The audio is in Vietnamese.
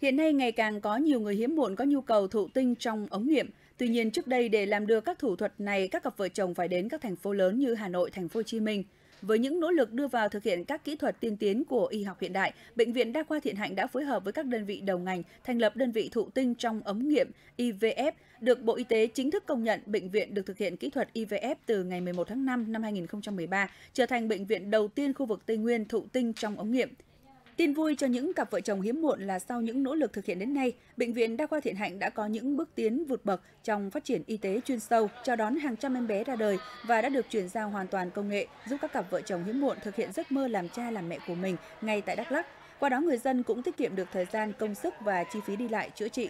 Hiện nay ngày càng có nhiều người hiếm muộn có nhu cầu thụ tinh trong ống nghiệm. Tuy nhiên trước đây để làm được các thủ thuật này, các cặp vợ chồng phải đến các thành phố lớn như Hà Nội, Thành phố Hồ Chí Minh. Với những nỗ lực đưa vào thực hiện các kỹ thuật tiên tiến của y học hiện đại, Bệnh viện Đa khoa Thiện Hạnh đã phối hợp với các đơn vị đầu ngành thành lập đơn vị thụ tinh trong ống nghiệm IVF, được Bộ Y tế chính thức công nhận bệnh viện được thực hiện kỹ thuật IVF từ ngày 11 tháng 5 năm 2013, trở thành bệnh viện đầu tiên khu vực Tây Nguyên thụ tinh trong ống nghiệm. Tin vui cho những cặp vợ chồng hiếm muộn là sau những nỗ lực thực hiện đến nay, Bệnh viện Đa khoa Thiện Hạnh đã có những bước tiến vượt bậc trong phát triển y tế chuyên sâu, cho đón hàng trăm em bé ra đời và đã được chuyển giao hoàn toàn công nghệ, giúp các cặp vợ chồng hiếm muộn thực hiện giấc mơ làm cha làm mẹ của mình ngay tại Đắk Lắk. Qua đó người dân cũng tiết kiệm được thời gian, công sức và chi phí đi lại chữa trị.